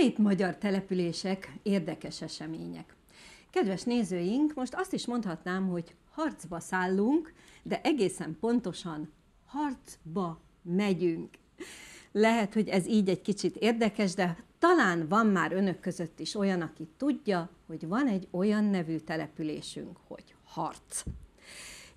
Szép magyar települések, érdekes események. Kedves nézőink, most azt is mondhatnám, hogy harcba szállunk, de egészen pontosan harcba megyünk. Lehet, hogy ez így egy kicsit érdekes, de talán van már önök között is olyan, aki tudja, hogy van egy olyan nevű településünk, hogy harc.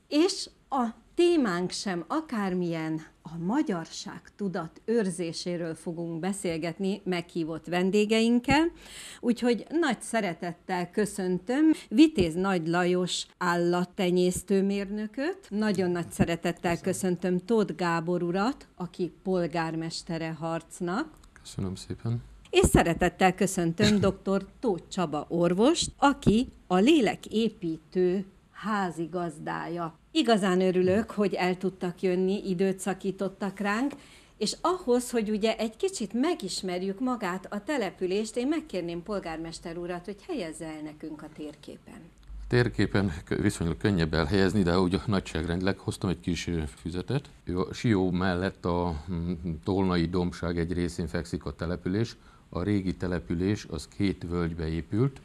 És a témánk sem akármilyen, a magyarság tudat őrzéséről fogunk beszélgetni meghívott vendégeinkkel, úgyhogy nagy szeretettel köszöntöm Vitéz Nagy Lajos állattenyésztőmérnököt, nagyon nagy szeretettel köszöntöm Tóth Gábor urat, aki polgármestere harcnak. Köszönöm szépen. És szeretettel köszöntöm dr. Tóth Csaba orvost, aki a léleképítő házigazdája Igazán örülök, hogy el tudtak jönni, időt szakítottak ránk, és ahhoz, hogy ugye egy kicsit megismerjük magát a települést, én megkérném polgármester urat, hogy helyezze el nekünk a térképen. A térképen viszonylag könnyebb elhelyezni, de úgy nagyságrendleg hoztam egy kis füzetet. A Sió mellett a mm, Tolnai Dombság egy részén fekszik a település. A régi település az két völgybe épült,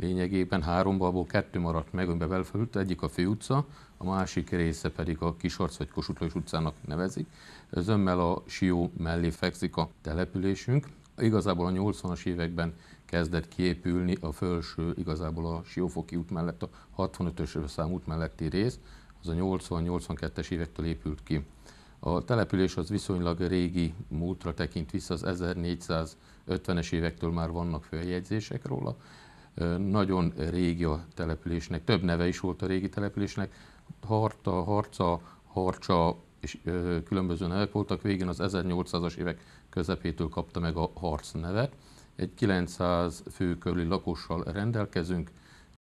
lényegében háromba, abból kettő maradt meg, amiben belfölült, egyik a főutca, a másik része pedig a Kisarc vagy Kossuth utcának nevezik. Zömmel a Sió mellé fekszik a településünk. Igazából a 80-as években kezdett kiépülni a felső, igazából a Siófoki út mellett, a 65-ös szám út melletti rész, az a 80-82-es évektől épült ki. A település az viszonylag régi múltra tekint vissza, az 1450-es évektől már vannak feljegyzések róla. Nagyon régi a településnek, több neve is volt a régi településnek, harta, harca, harcsa és ö, különböző nevek voltak. Végén az 1800-as évek közepétől kapta meg a harc nevet. Egy 900 fő körüli lakossal rendelkezünk,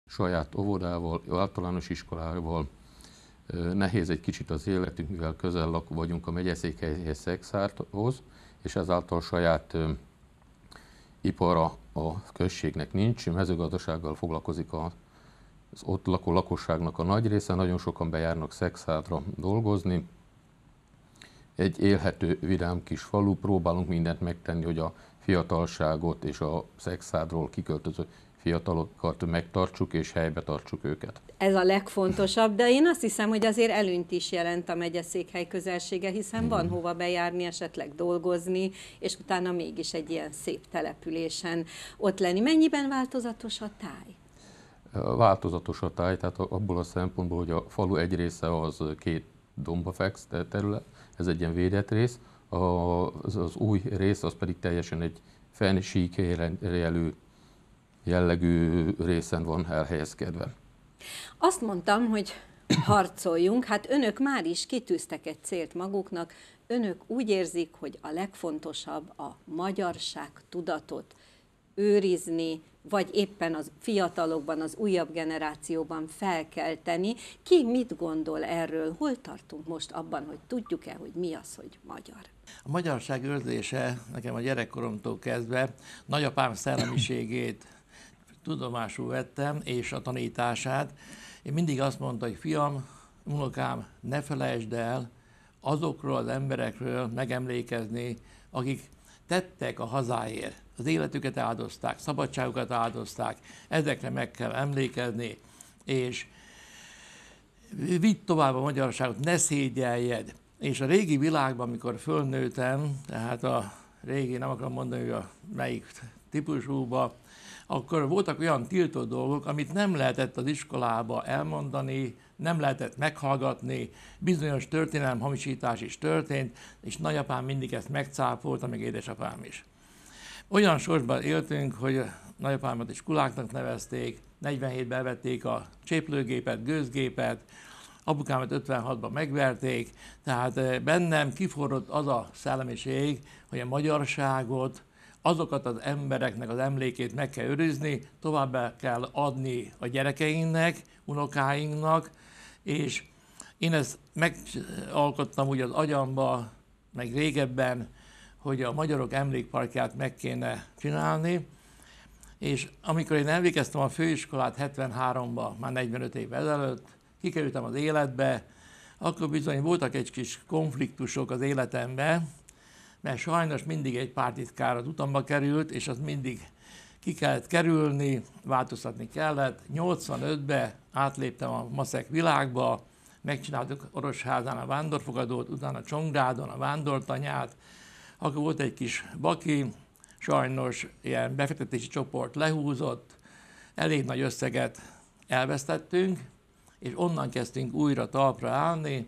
saját óvodával, általános iskolával. Ö, nehéz egy kicsit az életünk, mivel közel lak vagyunk a megyeszékhelyhez Szexárthoz, és ezáltal saját ö, ipara a községnek nincs, mezőgazdasággal foglalkozik a az ott lakó lakosságnak a nagy része, nagyon sokan bejárnak szexhátra dolgozni. Egy élhető, vidám kis falu, próbálunk mindent megtenni, hogy a fiatalságot és a szexhádról kiköltöző fiatalokat megtartsuk és helybe tartsuk őket. Ez a legfontosabb, de én azt hiszem, hogy azért előnyt is jelent a megyeszékhely közelsége, hiszen van hova bejárni, esetleg dolgozni, és utána mégis egy ilyen szép településen ott lenni. Mennyiben változatos a táj? változatos a táj, tehát abból a szempontból, hogy a falu egy része az két domba fekszt eh, terület, ez egy ilyen védett rész, az, az új rész az pedig teljesen egy fensíkjelő jellegű részen van elhelyezkedve. Azt mondtam, hogy harcoljunk, hát önök már is kitűztek egy célt maguknak, önök úgy érzik, hogy a legfontosabb a magyarság tudatot őrizni, vagy éppen az fiatalokban, az újabb generációban felkelteni. Ki mit gondol erről? Hol tartunk most abban, hogy tudjuk-e, hogy mi az, hogy magyar? A magyarság őrzése nekem a gyerekkoromtól kezdve nagyapám szellemiségét tudomásul vettem, és a tanítását. Én mindig azt mondta, hogy fiam, unokám, ne felejtsd el azokról az emberekről megemlékezni, akik tettek a hazáért az életüket áldozták, szabadságukat áldozták, ezekre meg kell emlékezni, és vidd tovább a magyarságot, ne szégyeljed. És a régi világban, amikor fölnőttem, tehát a régi, nem akarom mondani, hogy a melyik típusúba, akkor voltak olyan tiltó dolgok, amit nem lehetett az iskolába elmondani, nem lehetett meghallgatni, bizonyos történelem hamisítás is történt, és nagyapám mindig ezt megcáfolta, meg édesapám is. Olyan sorsban éltünk, hogy nagyapámat is kuláknak nevezték, 47-ben vették a cséplőgépet, gőzgépet, apukámat 56-ban megverték, tehát eh, bennem kiforrott az a szellemiség, hogy a magyarságot, azokat az embereknek az emlékét meg kell őrizni, tovább kell adni a gyerekeinknek, unokáinknak, és én ezt megalkottam úgy az agyamba, meg régebben, hogy a Magyarok Emlékparkját meg kéne csinálni, és amikor én elvégeztem a főiskolát 73-ban, már 45 év ezelőtt, kikerültem az életbe, akkor bizony voltak egy kis konfliktusok az életemben, mert sajnos mindig egy pártitkár az utamba került, és az mindig ki kellett kerülni, változtatni kellett. 85-ben átléptem a Maszek világba, megcsináltuk Orosházán a vándorfogadót, utána Csongrádon a vándortanyát, akkor volt egy kis baki, sajnos ilyen befektetési csoport lehúzott, elég nagy összeget elvesztettünk, és onnan kezdtünk újra talpra állni,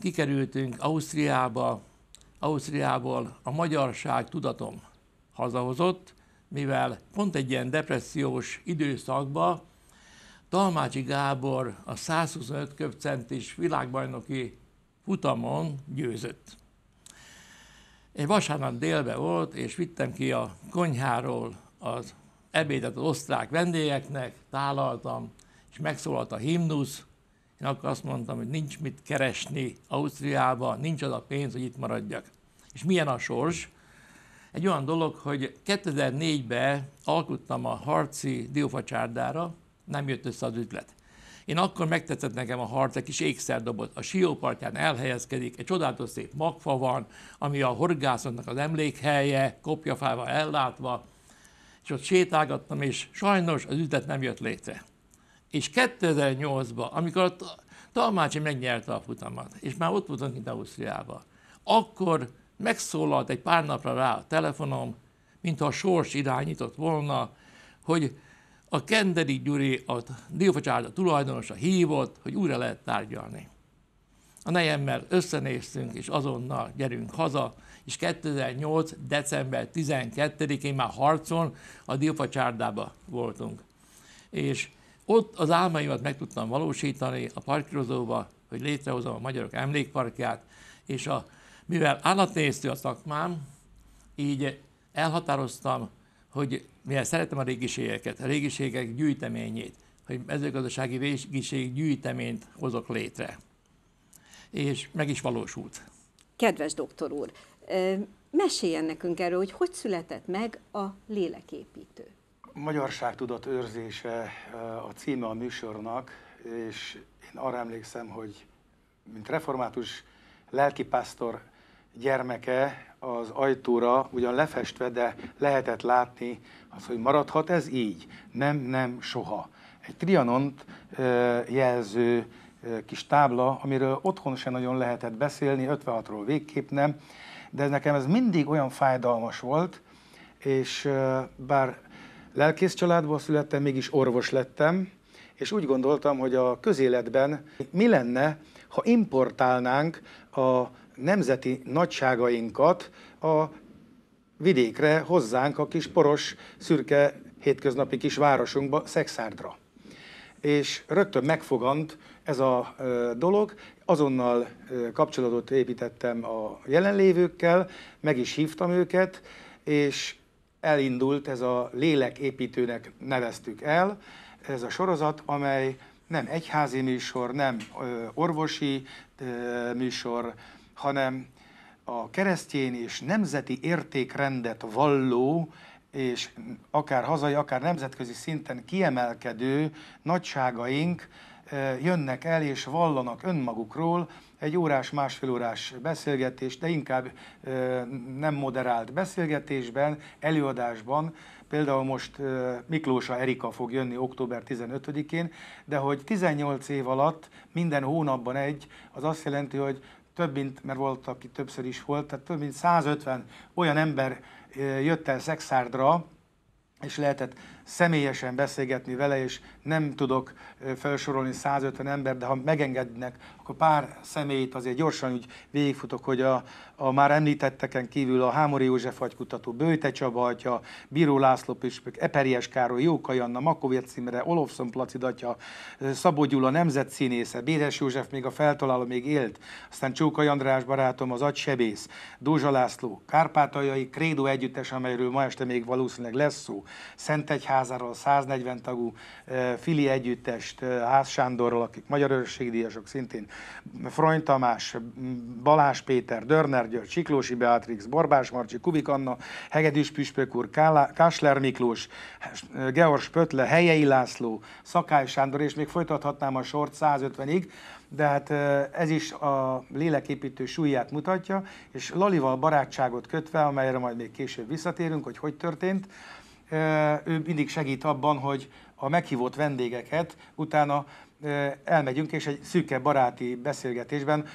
kikerültünk Ausztriába, Ausztriából a magyarság tudatom hazahozott, mivel pont egy ilyen depressziós időszakban Talmácsi Gábor a 125 köpcentis világbajnoki futamon győzött. Egy vasárnap délbe volt, és vittem ki a konyháról az ebédet az osztrák vendégeknek, tálaltam, és megszólalt a himnusz. Én akkor azt mondtam, hogy nincs mit keresni Ausztriába, nincs az a pénz, hogy itt maradjak. És milyen a sors? Egy olyan dolog, hogy 2004-ben alkuttam a harci diófacsárdára, nem jött össze az üzlet. Én akkor megtetszett nekem a harc, egy kis ékszerdobot. A siópartján elhelyezkedik, egy csodálatos szép magfa van, ami a horgászoknak az emlékhelye, kopjafával ellátva, és ott sétálgattam, és sajnos az üzlet nem jött létre. És 2008-ban, amikor a Talmácsi megnyerte a futamat, és már ott voltunk itt Ausztriában, akkor megszólalt egy pár napra rá a telefonom, mintha a sors irányított volna, hogy a Kenderi Gyuri, a Diófacsárda tulajdonosa hívott, hogy újra lehet tárgyalni. A nejemmel összenéztünk, és azonnal gyerünk haza, és 2008. december 12-én már harcon a Diófacsárdába voltunk. És ott az álmaimat meg tudtam valósítani a parkirozóba, hogy létrehozom a Magyarok Emlékparkját, és a, mivel állatnéztő a szakmám, így elhatároztam, hogy mivel szeretem a régiségeket, a régiségek gyűjteményét, hogy mezőgazdasági régiség gyűjteményt hozok létre. És meg is valósult. Kedves doktor úr, meséljen nekünk erről, hogy hogy született meg a léleképítő. Magyarság tudat őrzése a címe a műsornak, és én arra emlékszem, hogy mint református lelkipásztor gyermeke az ajtóra ugyan lefestve, de lehetett látni az, hogy maradhat ez így. Nem, nem, soha. Egy trianont jelző kis tábla, amiről otthon sem nagyon lehetett beszélni, 56-ról végképp nem, de nekem ez mindig olyan fájdalmas volt, és bár lelkész családból születtem, mégis orvos lettem, és úgy gondoltam, hogy a közéletben mi lenne, ha importálnánk a nemzeti nagyságainkat a vidékre, hozzánk a kis poros, szürke, hétköznapi kis városunkba, Szexárdra. És rögtön megfogant ez a dolog, azonnal kapcsolatot építettem a jelenlévőkkel, meg is hívtam őket, és elindult ez a léleképítőnek neveztük el, ez a sorozat, amely nem egyházi műsor, nem orvosi műsor, hanem a keresztény és nemzeti értékrendet valló, és akár hazai, akár nemzetközi szinten kiemelkedő nagyságaink eh, jönnek el és vallanak önmagukról egy órás, másfél órás beszélgetés, de inkább eh, nem moderált beszélgetésben, előadásban, például most eh, Miklósa Erika fog jönni október 15-én, de hogy 18 év alatt minden hónapban egy, az azt jelenti, hogy több mint, mert volt, aki többször is volt, tehát több mint 150 olyan ember jött el Szexárdra, és lehetett személyesen beszélgetni vele, és nem tudok felsorolni 150 ember, de ha megengednek, akkor pár személyt azért gyorsan úgy végigfutok, hogy a, a már említetteken kívül a Hámori József agykutató, Bőte Csaba atya, Bíró László Püspök, Eperjes Károly, Jóka Janna, Makovérc címre, Olofszon Placid atya, Szabó Gyula nemzetszínésze, Béres József még a feltaláló még élt, aztán Csóka András barátom, az agysebész, Dózsa László, Kárpátaljai Krédó együttes, amelyről ma este még valószínűleg lesz szó, Szentegyház házáról 140 tagú Fili együttest, Ház Sándorról, akik magyar örökségdíjasok szintén, Frony Tamás, Balázs Péter, Dörner György, Csiklósi Beatrix, Borbás Marcsi, Kubik Anna, Hegedűs Püspök úr, Kásler Miklós, Georg Pötle, Helyei László, Szakály Sándor, és még folytathatnám a sort 150-ig, de hát ez is a léleképítő súlyát mutatja, és Lalival barátságot kötve, amelyre majd még később visszatérünk, hogy hogy történt, ő mindig segít abban, hogy a meghívott vendégeket utána elmegyünk, és egy szűke baráti beszélgetésben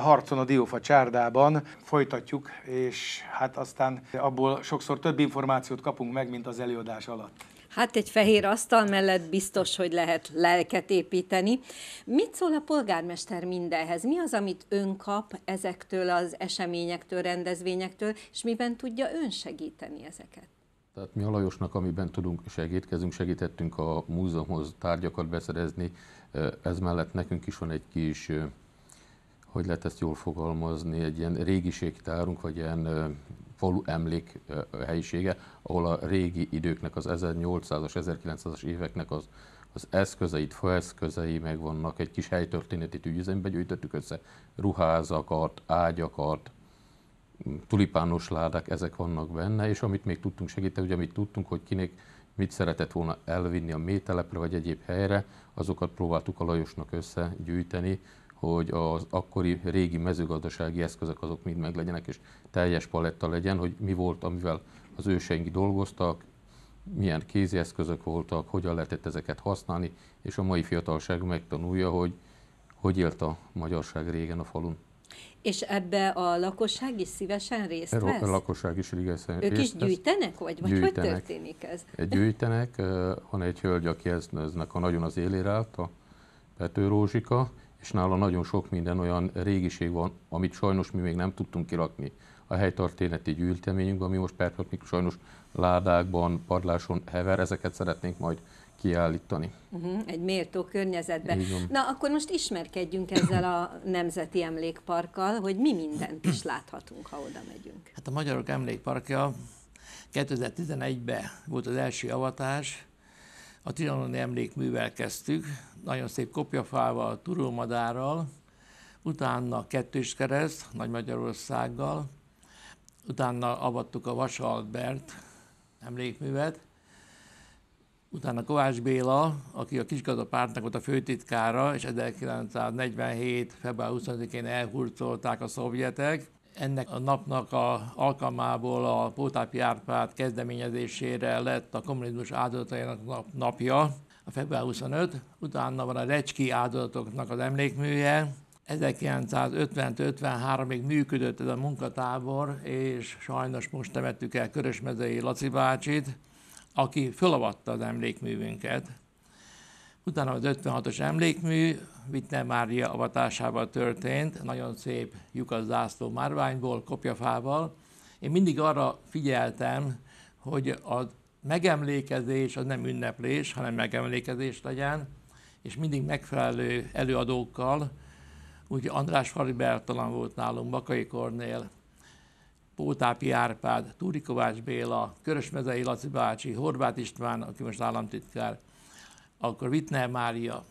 harcon a diófa csárdában folytatjuk, és hát aztán abból sokszor több információt kapunk meg, mint az előadás alatt. Hát egy fehér asztal mellett biztos, hogy lehet lelket építeni. Mit szól a polgármester mindenhez? Mi az, amit ön kap ezektől az eseményektől, rendezvényektől, és miben tudja ön segíteni ezeket? Tehát mi a Lajosnak, amiben tudunk, segítkezünk, segítettünk a múzeumhoz tárgyakat beszerezni. Ez mellett nekünk is van egy kis, hogy lehet ezt jól fogalmazni, egy ilyen régiségtárunk, vagy ilyen falu emlék helyisége, ahol a régi időknek, az 1800-as, 1900-as éveknek az, az eszközeit, faeszközei megvannak, egy kis helytörténeti ügyüzembe gyűjtöttük össze ruházakat, ágyakat, tulipános ládák, ezek vannak benne, és amit még tudtunk segíteni, ugye amit tudtunk, hogy kinek mit szeretett volna elvinni a mételepre vagy egyéb helyre, azokat próbáltuk a Lajosnak összegyűjteni, hogy az akkori régi mezőgazdasági eszközök azok mind meglegyenek, és teljes paletta legyen, hogy mi volt, amivel az őseink dolgoztak, milyen kézi eszközök voltak, hogyan lehetett ezeket használni, és a mai fiatalság megtanulja, hogy hogy élt a magyarság régen a falun. És ebbe a lakosság is szívesen részt vesz? A lakosság is vesz. Ők is gyűjtenek, vagy, vagy gyűjtenek. hogy történik ez? Gyűjtenek, van egy hölgy, aki eznek a nagyon az élére állt, a Pető Rózsika, és nála nagyon sok minden olyan régiség van, amit sajnos mi még nem tudtunk kirakni a helytörténeti gyűjteményünkben, ami most perpetnik sajnos ládákban, padláson hever, ezeket szeretnénk majd kiállítani. Uh-huh, egy méltó környezetben. Na, akkor most ismerkedjünk ezzel a Nemzeti Emlékparkkal, hogy mi mindent is láthatunk, ha oda megyünk. Hát a Magyarok Emlékparkja 2011-ben volt az első avatás, a Trianoni Emlékművel kezdtük, nagyon szép kopjafával, turulmadárral, utána kettős kereszt, Nagy Magyarországgal, utána avattuk a vasalbert Albert emlékművet, Utána Kovács Béla, aki a Kisgazda pártnak volt a főtitkára, és 1947. február 20-én elhurcolták a szovjetek. Ennek a napnak a alkalmából a Pótápi Árpád kezdeményezésére lett a kommunizmus áldozatainak napja, a február 25, utána van a Recski áldozatoknak az emlékműje, 1950-53-ig működött ez a munkatábor, és sajnos most temettük el Körösmezei Laci bácsit, aki felavatta az emlékművünket. Utána az 56-os emlékmű Vitne Mária avatásával történt, nagyon szép lyukas zászló márványból, kopjafával. Én mindig arra figyeltem, hogy a megemlékezés az nem ünneplés, hanem megemlékezés legyen, és mindig megfelelő előadókkal, úgy András Fari Bertalan volt nálunk, Bakai Kornél, Pótápi Árpád, Túri Kovács Béla, Körösmezei Laci bácsi, Horváth István, aki most államtitkár, akkor Wittner Mária,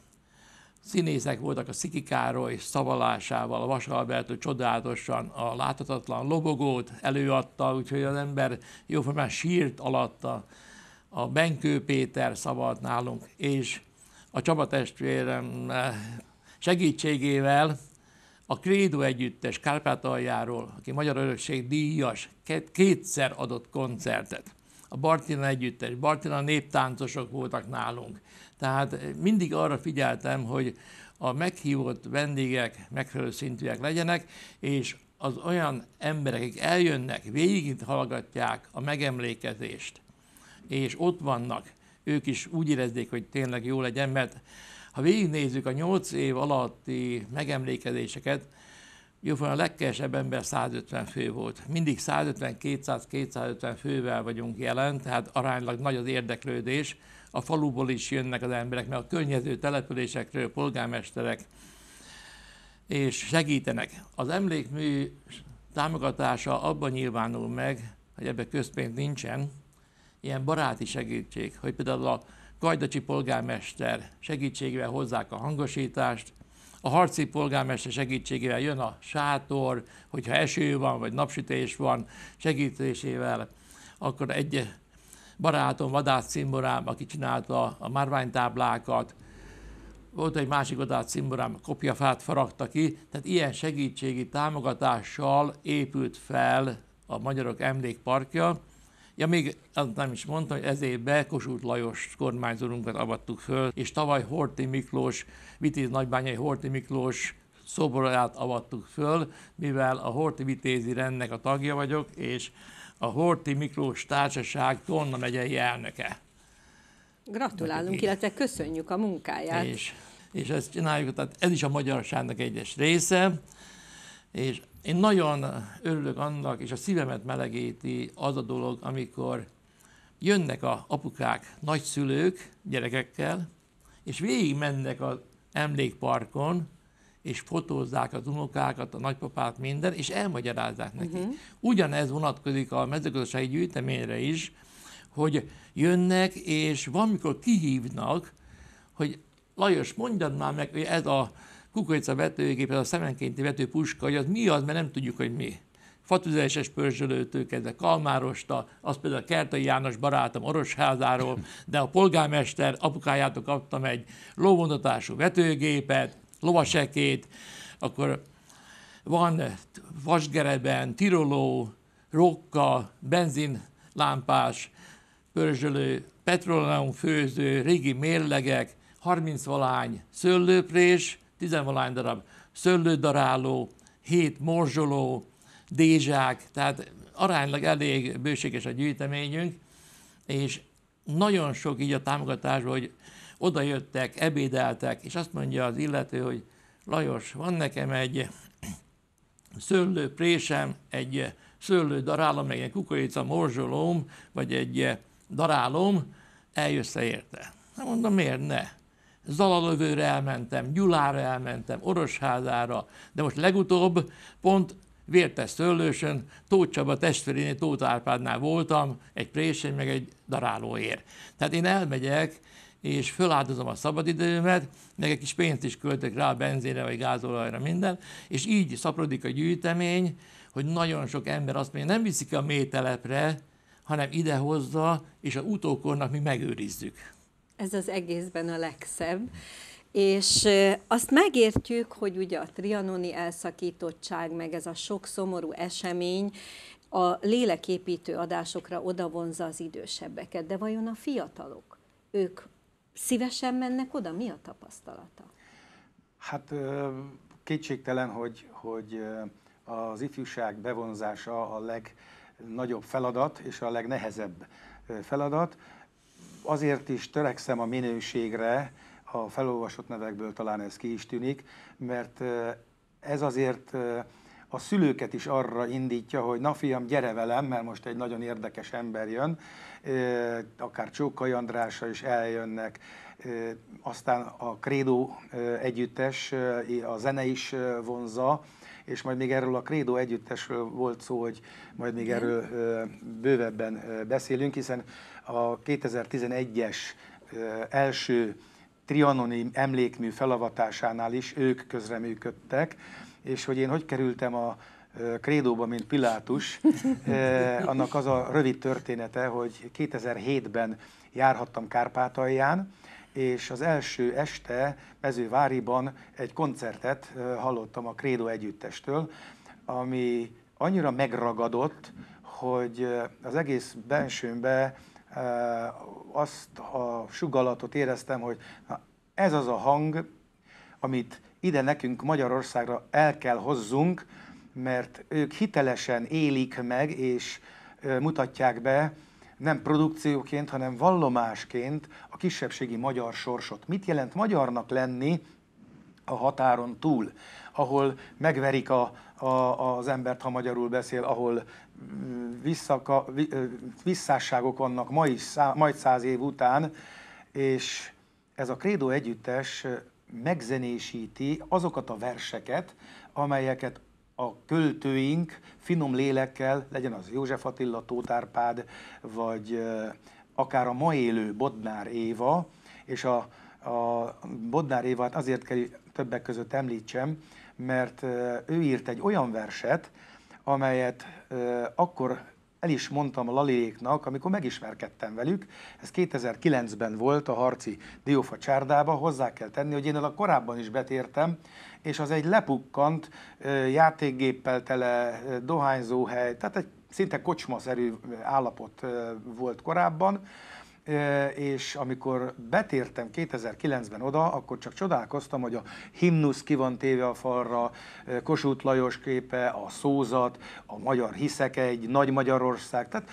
színészek voltak a Sziki Károly szavalásával, a Vas Alberto csodálatosan a láthatatlan lobogót előadta, úgyhogy az ember jóformán sírt alatta. A Benkő Péter szavalt nálunk, és a Csaba testvérem eh, segítségével a Credo együttes Kárpátaljáról, aki Magyar Örökség díjas, kétszer adott koncertet. A Bartina együttes, Bartina néptáncosok voltak nálunk. Tehát mindig arra figyeltem, hogy a meghívott vendégek megfelelő szintűek legyenek, és az olyan emberek, akik eljönnek, végig hallgatják a megemlékezést, és ott vannak, ők is úgy érezzék, hogy tényleg jó legyen, mert ha végignézzük a nyolc év alatti megemlékezéseket, jóformán a legkevesebb ember 150 fő volt. Mindig 150-200-250 fővel vagyunk jelen, tehát aránylag nagy az érdeklődés. A faluból is jönnek az emberek, mert a környező településekről polgármesterek és segítenek. Az emlékmű támogatása abban nyilvánul meg, hogy ebbe közpénz nincsen, ilyen baráti segítség, hogy például a Gajdacsi polgármester segítségével hozzák a hangosítást, a harci polgármester segítségével jön a sátor, hogyha eső van, vagy napsütés van, segítésével, akkor egy barátom, vadász cimborám, aki csinálta a márványtáblákat, volt egy másik vadász cimborám, kopjafát faragta ki, tehát ilyen segítségi támogatással épült fel a Magyarok Emlékparkja, Ja, még azt nem is mondtam, hogy ezért évben Lajos kormányzórunkat avattuk föl, és tavaly Horti Miklós, Vitéz nagybányai Horti Miklós szoborát avattuk föl, mivel a Horti Vitézi rendnek a tagja vagyok, és a Horti Miklós Társaság Tonna megyei elnöke. Gratulálunk, illetve köszönjük a munkáját. És, és ezt csináljuk, tehát ez is a magyarságnak egyes része, és én nagyon örülök annak, és a szívemet melegíti az a dolog, amikor jönnek a apukák, nagyszülők gyerekekkel, és végig mennek az emlékparkon, és fotózzák az unokákat, a nagypapát, minden, és elmagyarázzák neki. Uh-huh. Ugyanez vonatkozik a mezőgazdasági gyűjteményre is, hogy jönnek, és valamikor kihívnak, hogy Lajos, mondjad már meg, hogy ez a kukorica vetőgépen a szemenkénti vető puska, hogy az mi az, mert nem tudjuk, hogy mi. Fatüzeses pörzsölőtől kezdve Kalmárosta, az például a Kertai János barátom Orosházáról, de a polgármester apukájától kaptam egy lóvondatású vetőgépet, lovasekét, akkor van vasgereben, tiroló, rokka, benzinlámpás, pörzsölő, főző, régi mérlegek, 30 valány szőlőprés, tizenvalány darab szöllődaráló, hét morzsoló, dézsák, tehát aránylag elég bőséges a gyűjteményünk, és nagyon sok így a támogatás, hogy oda jöttek, ebédeltek, és azt mondja az illető, hogy Lajos, van nekem egy szőlő présem, egy szőlő darálom, meg egy kukorica morzsolóm, vagy egy darálom, eljössz érte? Na hát mondom, miért ne? Zalalövőre elmentem, Gyulára elmentem, Orosházára, de most legutóbb pont Vértes Szöllősön, Tóth Csaba testvérénél, Tóth Árpádnál voltam, egy présen, meg egy darálóért. Tehát én elmegyek, és föláldozom a szabadidőmet, meg egy kis pénzt is költök rá a benzére, vagy gázolajra, minden, és így szaprodik a gyűjtemény, hogy nagyon sok ember azt mondja, nem viszik a mély telepre, hanem idehozza, és a utókornak mi megőrizzük ez az egészben a legszebb. És azt megértjük, hogy ugye a trianoni elszakítottság, meg ez a sok szomorú esemény a léleképítő adásokra odavonza az idősebbeket. De vajon a fiatalok, ők szívesen mennek oda? Mi a tapasztalata? Hát kétségtelen, hogy, hogy az ifjúság bevonzása a legnagyobb feladat és a legnehezebb feladat azért is törekszem a minőségre, a felolvasott nevekből talán ez ki is tűnik, mert ez azért a szülőket is arra indítja, hogy na fiam, gyere velem, mert most egy nagyon érdekes ember jön, akár Csókai Andrásra is eljönnek, aztán a Krédó együttes, a zene is vonza, és majd még erről a Krédó együttesről volt szó, hogy majd még erről bővebben beszélünk, hiszen a 2011-es első trianoni emlékmű felavatásánál is ők közreműködtek, és hogy én hogy kerültem a krédóba, mint Pilátus, annak az a rövid története, hogy 2007-ben járhattam Kárpátalján, és az első este Mezőváriban egy koncertet hallottam a Krédó együttestől, ami annyira megragadott, hogy az egész bensőmbe azt a sugallatot éreztem, hogy na, ez az a hang, amit ide nekünk Magyarországra el kell hozzunk, mert ők hitelesen élik meg, és mutatják be nem produkcióként, hanem vallomásként a kisebbségi magyar sorsot. Mit jelent magyarnak lenni a határon túl, ahol megverik a, a, az embert, ha magyarul beszél, ahol visszaka, visszásságok vannak ma is, szá, majd száz év után, és ez a Krédó együttes megzenésíti azokat a verseket, amelyeket a költőink finom lélekkel, legyen az József Attila, Tóth Árpád, vagy akár a ma élő Bodnár Éva, és a, a Bodnár Évát azért kell többek között említsem, mert ő írt egy olyan verset, amelyet akkor el is mondtam a Laliéknak, amikor megismerkedtem velük, ez 2009-ben volt a harci diófa csárdába, hozzá kell tenni, hogy én el a korábban is betértem, és az egy lepukkant, játékgéppel tele, dohányzóhely, tehát egy szinte kocsmaszerű állapot volt korábban, és amikor betértem 2009-ben oda, akkor csak csodálkoztam, hogy a himnusz ki van téve a falra, Kossuth Lajos képe, a szózat, a magyar hiszek egy, Nagy Magyarország, tehát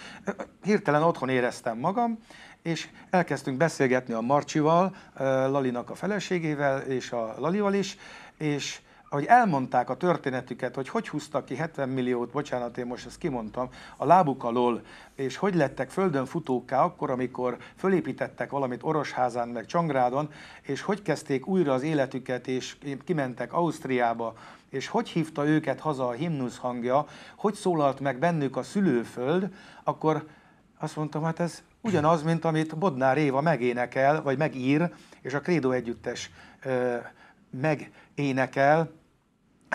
hirtelen otthon éreztem magam, és elkezdtünk beszélgetni a Marcsival, Lalinak a feleségével, és a Lalival is, és ahogy elmondták a történetüket, hogy hogy húztak ki 70 milliót, bocsánat, én most ezt kimondtam, a lábuk alól, és hogy lettek földön futókká akkor, amikor fölépítettek valamit Orosházán, meg Csangrádon, és hogy kezdték újra az életüket, és kimentek Ausztriába, és hogy hívta őket haza a himnusz hangja, hogy szólalt meg bennük a szülőföld, akkor azt mondtam, hát ez ugyanaz, mint amit Bodnár Éva megénekel, vagy megír, és a Krédó Együttes ö, megénekel,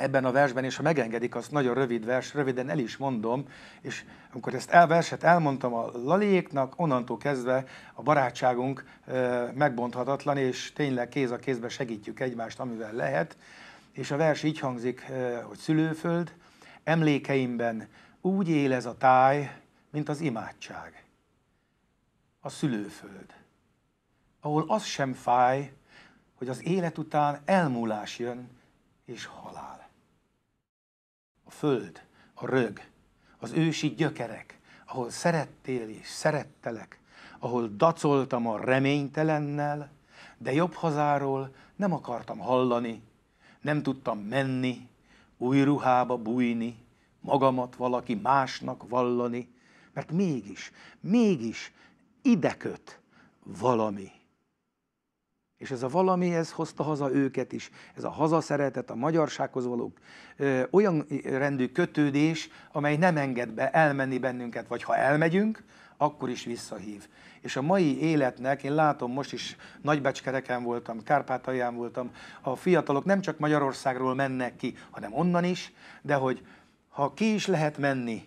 ebben a versben, és ha megengedik, az nagyon rövid vers, röviden el is mondom, és amikor ezt el, verset elmondtam a Laliéknak, onnantól kezdve a barátságunk megbonthatatlan, és tényleg kéz a kézbe segítjük egymást, amivel lehet, és a vers így hangzik, hogy szülőföld, emlékeimben úgy él ez a táj, mint az imádság. A szülőföld, ahol az sem fáj, hogy az élet után elmúlás jön és halál föld, a rög, az ősi gyökerek, ahol szerettél és szerettelek, ahol dacoltam a reménytelennel, de jobb hazáról nem akartam hallani, nem tudtam menni, új ruhába bújni, magamat valaki másnak vallani, mert mégis, mégis ide köt valami. És ez a valami, ez hozta haza őket is. Ez a hazaszeretet, a magyarsághoz való ö, olyan rendű kötődés, amely nem enged be elmenni bennünket, vagy ha elmegyünk, akkor is visszahív. És a mai életnek, én látom, most is nagybecskereken voltam, Kárpátalján voltam, a fiatalok nem csak Magyarországról mennek ki, hanem onnan is, de hogy ha ki is lehet menni,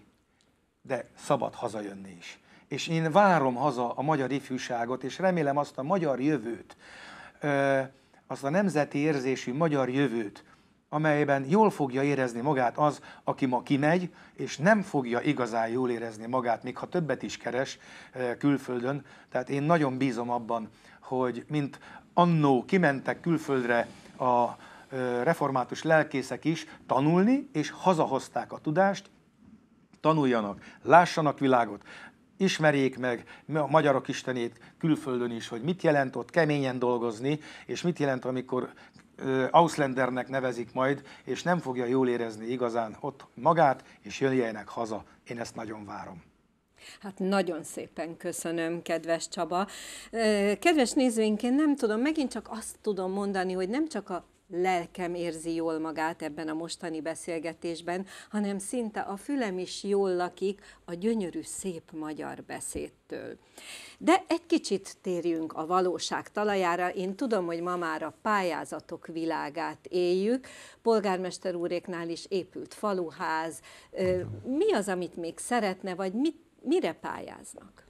de szabad hazajönni is. És én várom haza a magyar ifjúságot, és remélem azt a magyar jövőt, azt a nemzeti érzésű magyar jövőt, amelyben jól fogja érezni magát az, aki ma kimegy, és nem fogja igazán jól érezni magát, még ha többet is keres külföldön. Tehát én nagyon bízom abban, hogy mint annó kimentek külföldre a református lelkészek is tanulni, és hazahozták a tudást, tanuljanak, lássanak világot, ismerjék meg a magyarok istenét külföldön is, hogy mit jelent ott keményen dolgozni, és mit jelent, amikor Auslendernek nevezik majd, és nem fogja jól érezni igazán ott magát, és jöjjenek haza. Én ezt nagyon várom. Hát nagyon szépen köszönöm, kedves Csaba. Kedves nézőink, én nem tudom, megint csak azt tudom mondani, hogy nem csak a lelkem érzi jól magát ebben a mostani beszélgetésben, hanem szinte a fülem is jól lakik a gyönyörű, szép magyar beszédtől. De egy kicsit térjünk a valóság talajára. Én tudom, hogy ma már a pályázatok világát éljük. Polgármester úréknál is épült faluház. Mi az, amit még szeretne, vagy mit, mire pályáznak?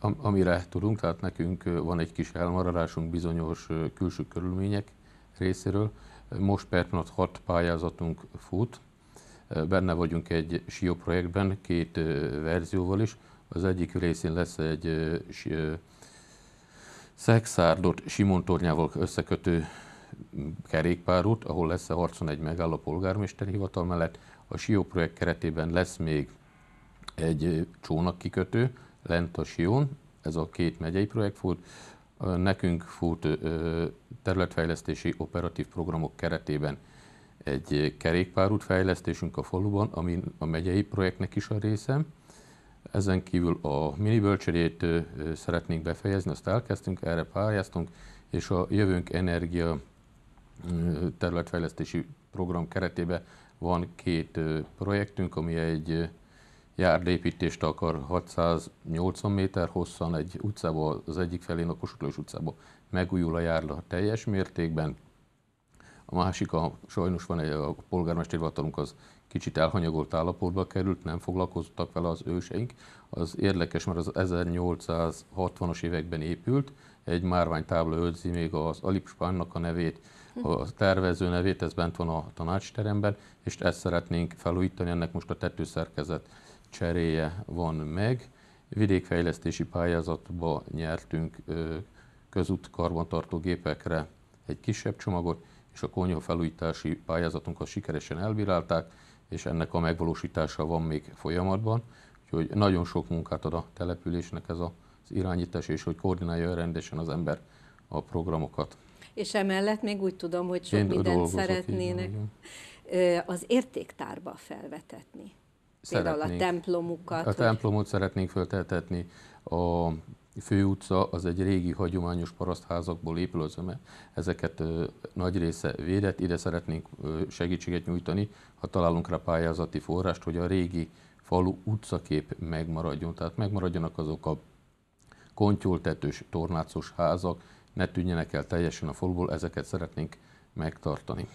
Amire tudunk, tehát nekünk van egy kis elmaradásunk bizonyos külső körülmények részéről. Most per pillanat hat pályázatunk fut, benne vagyunk egy SIO projektben, két verzióval is. Az egyik részén lesz egy Szexárdot Simontornyával összekötő kerékpárút, ahol lesz a harcon egy megálló polgármester hivatal mellett. A SIO projekt keretében lesz még egy csónakkikötő lent a Sion, ez a két megyei projekt volt, Nekünk fut területfejlesztési operatív programok keretében egy kerékpárút fejlesztésünk a faluban, ami a megyei projektnek is a része. Ezen kívül a mini bölcsödét szeretnénk befejezni, azt elkezdtünk, erre pályáztunk, és a jövőnk energia területfejlesztési program keretében van két projektünk, ami egy járdépítést akar 680 méter hosszan egy utcából, az egyik felén a Kossuth utcából megújul a járda teljes mértékben. A másik, a, sajnos van egy, a polgármesteri az kicsit elhanyagolt állapotba került, nem foglalkoztak vele az őseink. Az érdekes, mert az 1860-as években épült, egy márványtábla őrzi még az Alipspánnak a nevét, hm. a tervező nevét, ez bent van a tanácsteremben, és ezt szeretnénk felújítani, ennek most a tetőszerkezet cseréje van meg. Vidékfejlesztési pályázatba nyertünk közút karbantartó gépekre egy kisebb csomagot, és a konyha felújítási pályázatunkat sikeresen elbírálták, és ennek a megvalósítása van még folyamatban. Úgyhogy nagyon sok munkát ad a településnek ez az irányítás, és hogy koordinálja rendesen az ember a programokat. És emellett még úgy tudom, hogy sok Én mindent szeretnének így, az értéktárba felvetetni. Például a templomukat. A templomot hogy... szeretnénk feltetetni. A főutca az egy régi hagyományos parasztházakból épül az öme. Ezeket ö, nagy része védett, ide szeretnénk ö, segítséget nyújtani, ha találunk rá pályázati forrást, hogy a régi falu utcakép megmaradjon. Tehát megmaradjanak azok a kontyoltetős, tornácos házak, ne tűnjenek el teljesen a faluból, ezeket szeretnénk megtartani.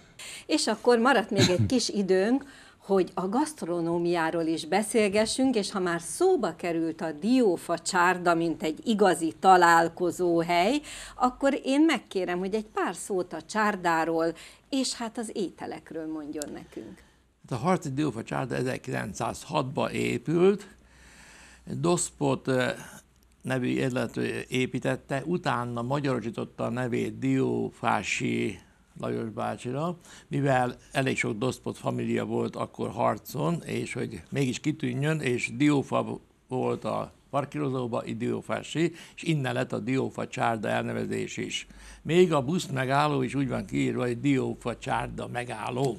És akkor maradt még egy kis időnk, hogy a gasztronómiáról is beszélgessünk, és ha már szóba került a diófa csárda, mint egy igazi találkozó hely, akkor én megkérem, hogy egy pár szót a csárdáról, és hát az ételekről mondjon nekünk. Hát a harci diófa csárda 1906 ba épült, Doszpot eh, nevű élető építette, utána magyarosította a nevét diófási Lajos bácsira, mivel elég sok Doszpot família volt akkor harcon, és hogy mégis kitűnjön, és diófa volt a parkírozóba, idiófási, és innen lett a diófa csárda elnevezés is. Még a busz megálló is úgy van kiírva, hogy diófa csárda megálló.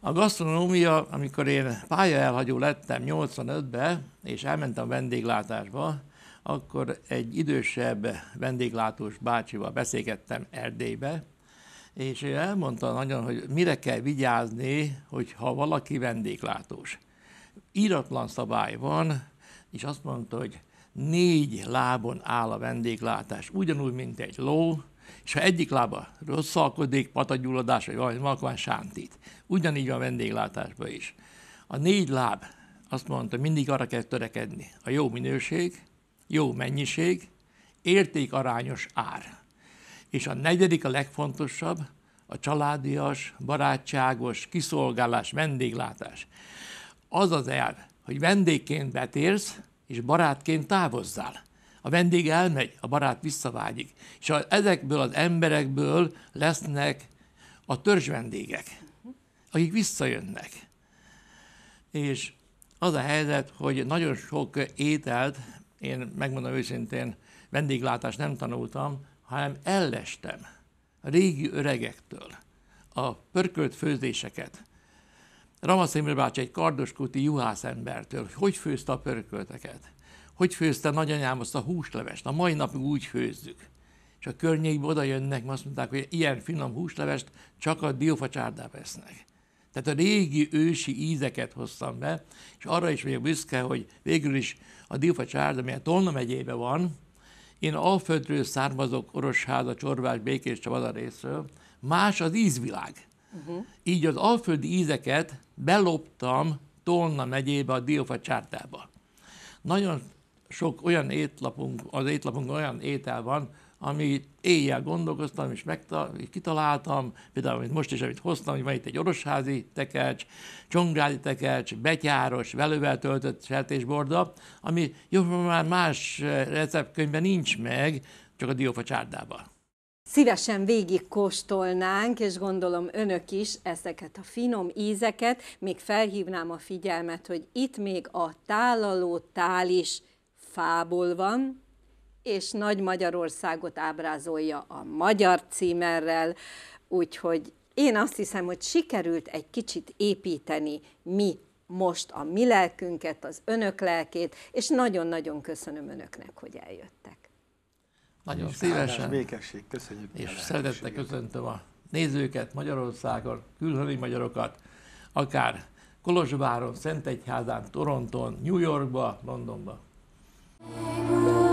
A gasztronómia, amikor én pályaelhagyó lettem 85 be és elmentem vendéglátásba, akkor egy idősebb vendéglátós bácsival beszélgettem Erdélybe, és ő elmondta nagyon, hogy mire kell vigyázni, hogyha valaki vendéglátós. Íratlan szabály van, és azt mondta, hogy négy lábon áll a vendéglátás, ugyanúgy, mint egy ló, és ha egyik lába rosszalkodik, patagyulladás, vagy valami van sántít. Ugyanígy a vendéglátásban is. A négy láb, azt mondta, mindig arra kell törekedni. A jó minőség, jó mennyiség, értékarányos ár. És a negyedik, a legfontosabb, a családias, barátságos, kiszolgálás, vendéglátás. Az az elv, hogy vendégként betérsz, és barátként távozzál. A vendég elmegy, a barát visszavágyik. És ezekből az emberekből lesznek a törzs vendégek, akik visszajönnek. És az a helyzet, hogy nagyon sok ételt, én megmondom őszintén, vendéglátást nem tanultam, hanem ellestem a régi öregektől a pörkölt főzéseket. Ramasz Imre bácsi egy kardoskúti juhászembertől, hogy hogy főzte a pörkölteket, hogy főzte nagyanyám azt a húslevest, a mai napig úgy főzzük. És a környékbe oda jönnek, azt mondták, hogy ilyen finom húslevest csak a diófacsárdában esznek. Tehát a régi ősi ízeket hoztam be, és arra is vagyok büszke, hogy végül is a Dilfa Csárda, ami a Tolna megyébe van, én Alföldről származok, Orosháza, Csorvás, Békés Csavada részről. Más az ízvilág. Uh-huh. Így az alföldi ízeket beloptam Tolna megyébe, a Diófa csártába. Nagyon sok olyan étlapunk, az étlapunk olyan étel van, ami éjjel gondolkoztam, és megta- kitaláltam, például amit most is, amit hoztam, hogy van itt egy orosházi tekercs, csongrádi tekercs, betyáros, velővel töltött sertésborda, ami jóval már más receptkönyvben nincs meg, csak a diófa csárdába. Szívesen kóstolnánk, és gondolom önök is ezeket a finom ízeket. Még felhívnám a figyelmet, hogy itt még a tálaló tál is fából van, és Nagy Magyarországot ábrázolja a magyar címerrel, úgyhogy én azt hiszem, hogy sikerült egy kicsit építeni mi most a mi lelkünket, az önök lelkét, és nagyon-nagyon köszönöm önöknek, hogy eljöttek. Nagyon és szívesen. Békesség, köszönjük. És szeretettel köszöntöm a nézőket Magyarországon, külföldi magyarokat, akár Kolozsváron, Szentegyházán, Toronton, New Yorkba, Londonba. Hey,